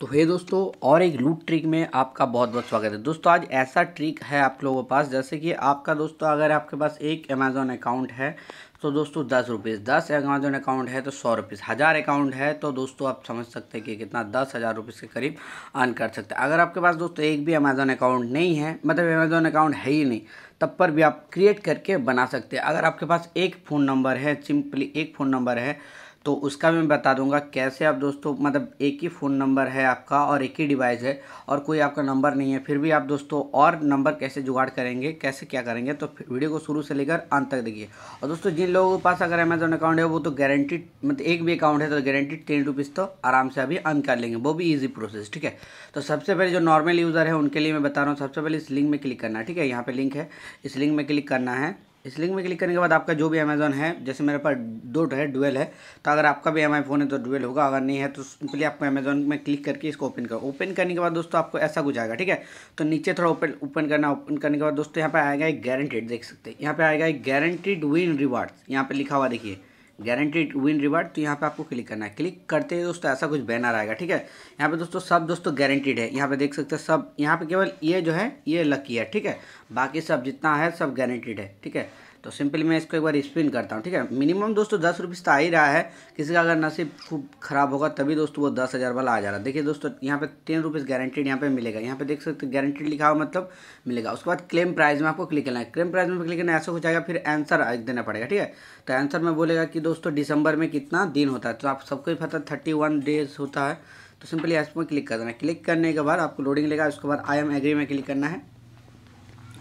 तो हे दोस्तों और एक लूट ट्रिक में आपका बहुत बहुत स्वागत है दोस्तों आज ऐसा ट्रिक है आप लोगों के पास जैसे कि आपका दोस्तों अगर आपके पास एक अमेज़ॉन अकाउंट है तो दोस्तों दस रुपीज़ दस अमेजोन अकाउंट है तो सौ रुपीज़ हज़ार अकाउंट है तो दोस्तों आप समझ सकते हैं कि कितना दस हज़ार रुपीज़ के करीब अर्न कर सकते हैं अगर आपके पास दोस्तों एक भी अमेज़ोन अकाउंट नहीं है मतलब अमेज़ोन अकाउंट है ही नहीं तब पर भी आप क्रिएट करके बना सकते हैं अगर आपके पास एक फ़ोन नंबर है सिंपली एक फ़ोन नंबर है तो उसका भी मैं बता दूंगा कैसे आप दोस्तों मतलब एक ही फ़ोन नंबर है आपका और एक ही डिवाइस है और कोई आपका नंबर नहीं है फिर भी आप दोस्तों और नंबर कैसे जुगाड़ करेंगे कैसे क्या करेंगे तो वीडियो को शुरू से लेकर अंत तक देखिए और दोस्तों जिन लोगों के पास अगर अमेजोन अकाउंट है वो तो गारंटीड मतलब एक भी अकाउंट है तो गारंटीड टेन रुपीज़ तो आराम से अभी अन कर लेंगे वो भी ईजी प्रोसेस ठीक है तो सबसे पहले जो नॉर्मल यूज़र है उनके लिए मैं बता रहा हूँ सबसे पहले इस लिंक में क्लिक करना है ठीक है यहाँ पर लिंक है इस लिंक में क्लिक करना है इस लिंक में क्लिक करने के बाद आपका जो भी अमेज़ॉन है जैसे मेरे पास दो है डुवेल है तो अगर आपका भी एम फ़ोन है तो डुवेल होगा अगर नहीं है तो सिंपली आपको अमेज़ॉन में क्लिक करके इसको ओपन करो ओपन करने के बाद दोस्तों आपको ऐसा कुछ आएगा ठीक है तो नीचे थोड़ा ओपन ओपन करना ओपन करने के बाद दोस्तों यहाँ पर आएगा एक गारंटेड देख सकते हैं यहाँ पर आएगा एक गारंटीड विन रिवार्ड्स यहाँ पर लिखा हुआ देखिए गारंटीड विन रिवार्ड तो यहाँ पे आपको क्लिक करना है क्लिक करते ही दोस्तों ऐसा कुछ बैनर आएगा ठीक है यहाँ पे दोस्तों सब दोस्तों गारंटीड है यहाँ पे देख सकते हैं सब यहाँ पे केवल ये जो है ये लकी है ठीक है बाकी सब जितना है सब गारंटीड है ठीक है तो सिंपली मैं इसको एक बार स्पिन करता हूँ ठीक है मिनिमम दोस्तों दस रुपीज़ तो आ ही रहा है किसी का अगर नसीब खूब ख़राब होगा तभी दोस्तों वो दस हज़ार वाला आ जा रहा है देखिए दोस्तों यहाँ पे तीन रुपीज़ गारंटेड यहाँ पे मिलेगा यहाँ पे देख सकते हो गारंटेड लिखा हुआ मतलब मिलेगा उसके बाद क्लेम प्राइज़ में आपको क्लिक करना है क्लेम प्राइज में क्लिक करना है ऐसा हो जाएगा फिर आंसर देना पड़ेगा ठीक है तो आंसर में बोलेगा कि दोस्तों दिसंबर में कितना दिन होता है तो आप सबको ही पता थर्टी वन डेज होता है तो सिंपली ऐप क्लिक कर देना क्लिक करने के बाद आपको लोडिंग लेगा उसके बाद आई एम एग्री में क्लिक करना है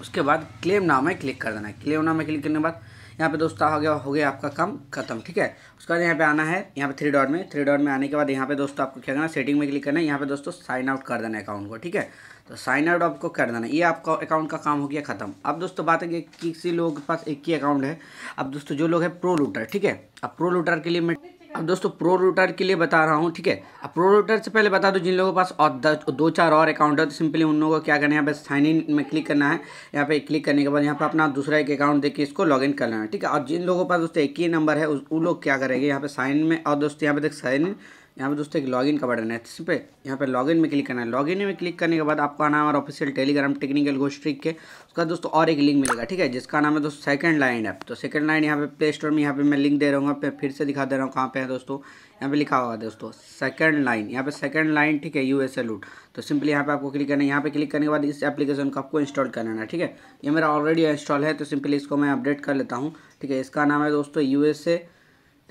उसके बाद क्लेम नाम है क्लिक कर देना है क्लेम नाम है क्लिक करने के बाद यहाँ पे दोस्तों हो गया हो गया आपका काम खत्म ठीक है उसके बाद यहाँ पे आना है यहाँ पे थ्री डॉट में थ्री डॉट में आने के बाद यहाँ पे दोस्तों आपको क्या करना सेटिंग में क्लिक करना है यहाँ पे दोस्तों साइन आउट कर देना है अकाउंट को ठीक है तो साइन आउट आपको कर देना ये आपका अकाउंट का काम हो गया खत्म अब दोस्तों बात है कि किसी लोगों के पास एक ही अकाउंट है अब दोस्तों जो लोग है प्रो लूटर ठीक है अब प्रो लूटर के लिए मैं अब दोस्तों प्रो रोटर के लिए बता रहा हूँ ठीक है अब प्रो रोटर से पहले बता दो जिन लोगों के पास और दो चार और अकाउंट है तो सिंपली उन लोगों को क्या करना है यहाँ पे साइन इन में क्लिक करना है यहाँ पे क्लिक करने के बाद यहाँ पे अपना दूसरा एक अकाउंट देके इसको लॉग इन करना है ठीक है और जिन लोगों के पास दोस्तों एक ही नंबर है उस लोग क्या करेंगे यहाँ पे साइन में और दोस्तों यहाँ पे देख साइन इन यहाँ पे दोस्तों एक लॉगिन का बटन है इस पे यहाँ पे लॉगिन में क्लिक करना है लॉगिन में क्लिक करने के बाद आपको आना है हमारा ऑफिशियल टेलीग्राम टेक्निकल गोस्ट्रिक के उसका दोस्तों और एक लिंक मिलेगा ठीक है जिसका नाम है दोस्तों सेकंड लाइन ऐप तो सेकंड लाइन यहाँ पे प्ले स्टोर में यहाँ पे मैं लिंक दे रहा हूँ फिर से दिखा दे रहा हूँ कहाँ पे है दोस्तों यहाँ पे लिखा हुआ है दोस्तों सेकंड लाइन यहाँ पे सेकंड लाइन ठीक है यू एस लूट तो सिंपली यहाँ पे आपको क्लिक करना है यहाँ पे क्लिक करने के बाद इस एप्लीकेशन को आपको इंस्टॉल कर लेना है ठीक है ये मेरा ऑलरेडी इंस्टॉल है तो सिंपली इसको मैं अपडेट कर लेता हूँ ठीक है इसका नाम है दोस्तों U S A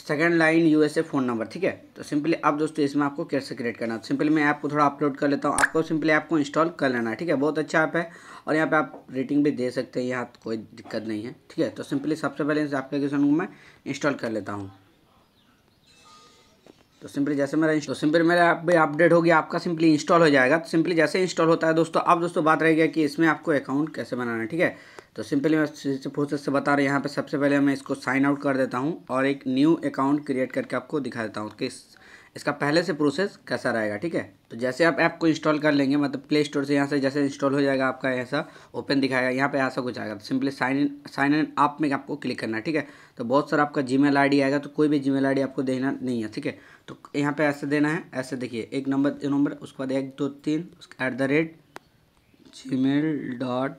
second line a phone number ठीक है तो सिंपली अब दोस्तों इसमें आपको कैसे क्रिएट करना है सिंपली मैं ऐप को थोड़ा अपलोड कर लेता हूँ आपको सिंपली ऐप को इंस्टॉल कर लेना है ठीक है बहुत अच्छा ऐप है और यहाँ पे आप रेटिंग भी दे सकते हैं यहाँ कोई दिक्कत नहीं है ठीक है तो सिंपली सबसे पहले इस एप्लीकेशन को मैं इंस्टॉल कर लेता हूँ तो सिंपली जैसे मेरा तो सिंपली मेरा ऐप भी अपडेट हो गया आपका सिंपली इंस्टॉल हो जाएगा तो सिंपली जैसे इंस्टॉल होता है दोस्तों अब दोस्तों बात रहेगी कि इसमें आपको अकाउंट कैसे बनाना है ठीक है तो सिंपली मैं प्रोसेस से बता रहा यहाँ पे सबसे पहले मैं इसको साइन आउट कर देता हूँ और एक न्यू अकाउंट क्रिएट करके आपको दिखा देता हूँ कि इस, इसका पहले से प्रोसेस कैसा रहेगा ठीक है तो जैसे आप ऐप को इंस्टॉल कर लेंगे मतलब प्ले स्टोर से यहाँ से जैसे इंस्टॉल हो जाएगा आपका ऐसा ओपन दिखाएगा यहाँ पे ऐसा कुछ आएगा तो simply sign in sign in app में आपको क्लिक करना है ठीक है तो बहुत सारा आपका जी मेल आएगा तो कोई भी जी मेल आपको देना नहीं है ठीक है तो यहाँ पर ऐसे देना है ऐसे देखिए एक नंबर नंबर उसके बाद एक दो तीन at the rate gmail dot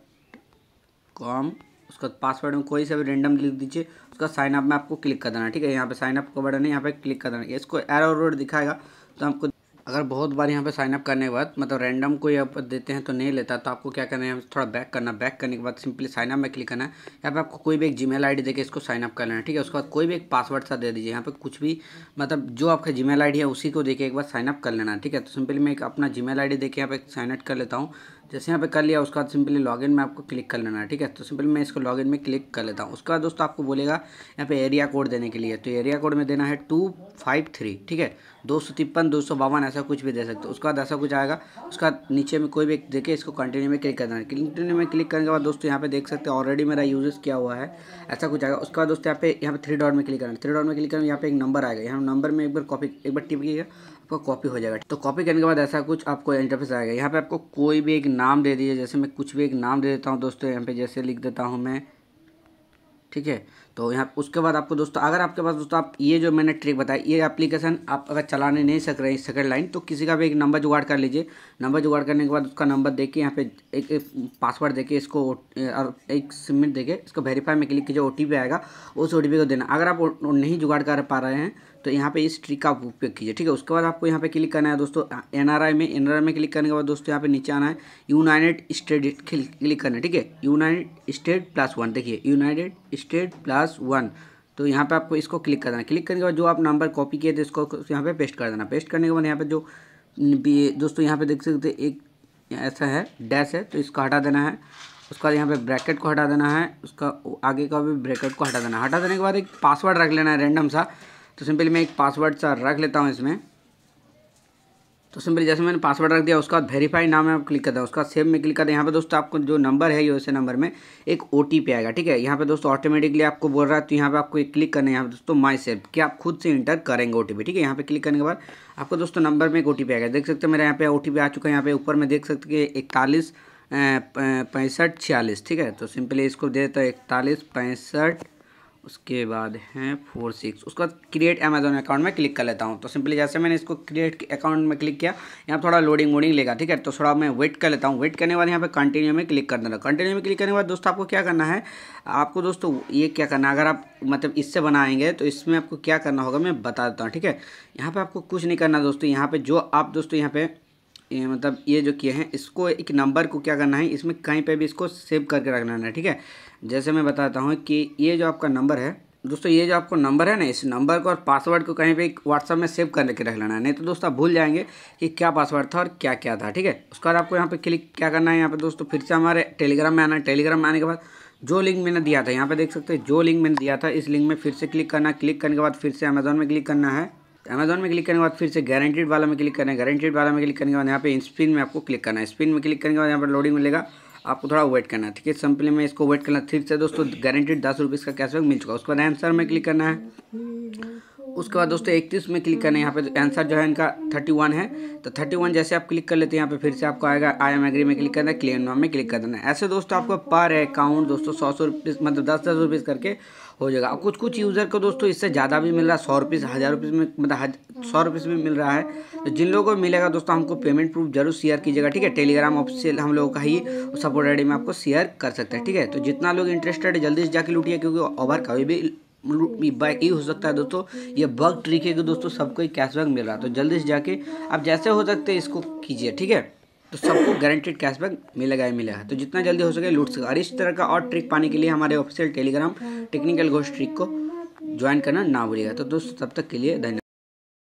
com उसका पासवर्ड में कोई सा भी रेंडम लिख दीजिए उसका साइन अप में आपको क्लिक कर देना ठीक है यहाँ पे साइन अप का बटन है यहाँ पे क्लिक कर देना इसको एरो रोड दिखाएगा तो आपको अगर बहुत बार यहाँ पे साइन अप करने के बाद मतलब रैंडम कोई आप देते हैं तो नहीं लेता तो आपको क्या करना है थोड़ा बैक करना बैक करने के बाद सिंपली साइन अप में क्लिक करना है यहाँ पे आपको कोई भी एक जीमेल आईडी देके इसको साइन अप कर लेना है ठीक है उसके बाद कोई भी एक पासवर्ड सा दे दीजिए यहाँ पे कुछ भी मतलब जो आपका जीमेल मेल है उसी को देके एक बार साइन अप कर लेना है ठीक है तो सिंपली मैं एक अपना जीमेल आईडी देके यहाँ पे साइन अप कर लेता हूँ जैसे यहाँ पे कर लिया उसका सिंपली लॉगिन में आपको क्लिक कर लेना है ठीक है तो सिंपली मैं इसको लॉगिन में क्लिक कर लेता हूँ उसका दोस्तों आपको बोलेगा यहाँ पे एरिया कोड देने के लिए तो एरिया कोड में देना है टू फाइव थ्री ठीक है दो सौ तिप्पन दो सौ बावन ऐसा कुछ भी दे सकते हो बाद ऐसा कुछ आएगा उसका नीचे में कोई भी देखे इसको कंटिन्यू में क्लिक कर है कंटिन्यू में क्लिक करने के बाद दोस्तों यहाँ पे देख सकते हैं ऑलरेडी मेरा यूजेस किया हुआ है ऐसा कुछ आएगा उसका दोस्तों यहाँ पे यहाँ पे थ्री डॉट में क्लिक करना है थ्री डॉट में क्लिक करना यहाँ पे एक नंबर आएगा यहाँ नंबर में एक बार कॉपी एक बार टिप कीजिएगा आपका कॉपी हो जाएगा तो कॉपी करने के बाद ऐसा कुछ आपको इंटरफेस आएगा यहाँ पे आपको कोई भी एक नाम दे दीजिए जैसे मैं कुछ भी एक नाम दे देता हूँ दोस्तों यहाँ पे जैसे लिख देता हूँ मैं ठीक है तो यहाँ उसके बाद आपको दोस्तों अगर आपके पास दोस्तों आप ये जो मैंने ट्रिक बताया ये एप्लीकेशन आप अगर चलाने नहीं सक रहे हैं सेकंड लाइन तो किसी का भी एक नंबर जुगाड़ कर लीजिए नंबर जुगाड़ करने के बाद उसका नंबर दे के यहाँ पे एक, एक पासवर्ड देके इसको और एक सिमिट दे के इसको वेरीफाई में क्लिक कीजिए ओ आएगा उस ओ को देना अगर आप नहीं जुगाड़ कर पा रहे हैं तो यहाँ पे इस ट्रिक का उपयोग कीजिए ठीक है उसके बाद आपको यहाँ पे क्लिक करना है दोस्तों एनआरआई में एनआरआई में क्लिक करने के बाद दोस्तों यहाँ पे नीचे आना है यूनाइटेड स्टेट क्लिक करना है ठीक है यूनाइटेड स्टेट प्लस वन देखिए यूनाइटेड स्टेट प्लस वन तो यहाँ पे आपको इसको क्लिक कर देना क्लिक करने के बाद जो आप नंबर कॉपी किए थे इसको यहाँ पे पेस्ट कर देना पेस्ट करने के बाद यहाँ पे जो दोस्तों यहाँ पे देख सकते एक ऐसा है डैश है तो इसको हटा देना है उसके बाद यहाँ पे ब्रैकेट को हटा देना है उसका आगे का भी ब्रैकेट को हटा देना हटा देने के बाद एक पासवर्ड रख लेना है रैंडम सा तो सिंपली मैं एक पासवर्ड सा रख लेता हूँ इसमें तो सिंपली जैसे मैंने पासवर्ड रख दिया उसका वेरीफाई नाम में आप क्लिक करता है उसका सेव में क्लिक करता है यहाँ पे दोस्तों आपको जो नंबर है यूएसए नंबर में एक ओ आएगा ठीक है यहाँ पे दोस्तों ऑटोमेटिकली आपको बोल रहा है तो यहाँ पे आपको एक क्लिक करना है यहाँ पे दोस्तों माई सेल्फ कि आप खुद से इंटर करेंगे ओ ठीक है यहाँ पे क्लिक करने के बाद आपको दोस्तों नंबर में एक ओ आएगा देख सकते हैं मेरा यहाँ पे ओ आ चुका है यहाँ पे ऊपर में देख सकते हैं इकतालीस पैंसठ छियालीस ठीक है तो सिंपली इसको दे देता तो है इकतालीस पैंसठ उसके बाद हैं फोर सिक्स उसके बाद क्रिएट अमेजोन अकाउंट में क्लिक कर लेता हूँ तो सिंपली जैसे मैंने इसको क्रिएट अकाउंट में क्लिक किया यहाँ थोड़ा लोडिंग वोडिंग लेगा ठीक है तो थोड़ा मैं वेट कर लेता हूँ वेट करने के बाद यहाँ पे कंटिन्यू में क्लिक कर देना कंटिन्यू में क्लिक करने के बाद दोस्तों आपको क्या करना है आपको दोस्तों ये क्या करना अगर आप मतलब इससे बनाएंगे तो इसमें आपको क्या करना होगा मैं बता देता हूँ ठीक है यहाँ पर आपको कुछ नहीं करना दोस्तों यहाँ पर जो आप दोस्तों यहाँ पर ये मतलब ये जो किए हैं इसको एक नंबर को क्या करना है इसमें कहीं पे भी इसको सेव करके रखना है ठीक है जैसे मैं बताता हूँ कि ये जो आपका नंबर है दोस्तों ये जो आपको नंबर है ना इस नंबर को और पासवर्ड को कहीं पे व्हाट्सअप में सेव करके रख लेना है नहीं तो दोस्तों आप भूल जाएंगे कि क्या पासवर्ड था और क्या क्या था ठीक है उसके बाद आपको यहाँ पर क्लिक क्या करना है यहाँ पर दोस्तों फिर से हमारे टेलीग्राम में आना है टेलीग्राम में आने के बाद जो लिंक मैंने दिया था यहाँ पर देख सकते हैं जो लिंक मैंने दिया था इस लिंक में फिर से क्लिक करना क्लिक करने के बाद फिर से अमेजोन में क्लिक करना है अमेजन में क्लिक करने के बाद फिर से गारंटेड वाला में क्लिक करना है गारंटेड वाला में क्लिक करने के बाद यहाँ पे स्पिन में आपको क्लिक करना है स्पिन में क्लिक करने के बाद यहाँ पर लोडिंग मिलेगा आपको थोड़ा वेट करना है ठीक है सिंपली में इसको वेट करना फिर से दोस्तों गारंटेड दस रुपीज़ का कैशबैक मिल चुका है उसके बाद एंसर में क्लिक करना है उसके बाद दोस्तों इकतीस में क्लिक करना है यहाँ पे आंसर जो है इनका थर्टी वन है तो थर्टी वन जैसे आप क्लिक कर लेते हैं यहाँ पे फिर से आपको आएगा आई एम एग्री में क्लिक करना है क्लियर नाम में क्लिक कर देना है ऐसे दोस्तों आपको पर अकाउंट दोस्तों सौ सौ रुपीज़ मतलब दस दस रुपीज़ करके हो जाएगा और कुछ कुछ यूज़र को दोस्तों इससे ज़्यादा भी मिल रहा है सौ रुपीज़ हज़ार रुपीज़ में मतलब सौ रुपीज़ में मिल रहा है तो जिन लोगों को मिलेगा दोस्तों हमको पेमेंट प्रूफ जरूर शेयर कीजिएगा ठीक है टेलीग्राम ऑफिशियल हम लोगों का ही सपोर्ट आई में आपको शेयर कर सकते हैं ठीक है तो जितना लोग इंटरेस्टेड है जल्दी से जाके लूटिए क्योंकि ओवर कभी भी बैक ही हो सकता है दोस्तों ये बग ट्रिक है कि दोस्तों सबको ही कैशबैक मिल रहा है तो जल्दी से जाके आप जैसे हो सकते हैं इसको कीजिए ठीक है तो सबको गारंटेड कैशबैक मिलेगा ही मिलेगा तो जितना जल्दी हो सके लूट सके और इस तरह का और ट्रिक पाने के लिए हमारे official Telegram technical Ghosh trick को ज्वाइन करना ना भूलिएगा तो दोस्तों तब तक के लिए धन्यवाद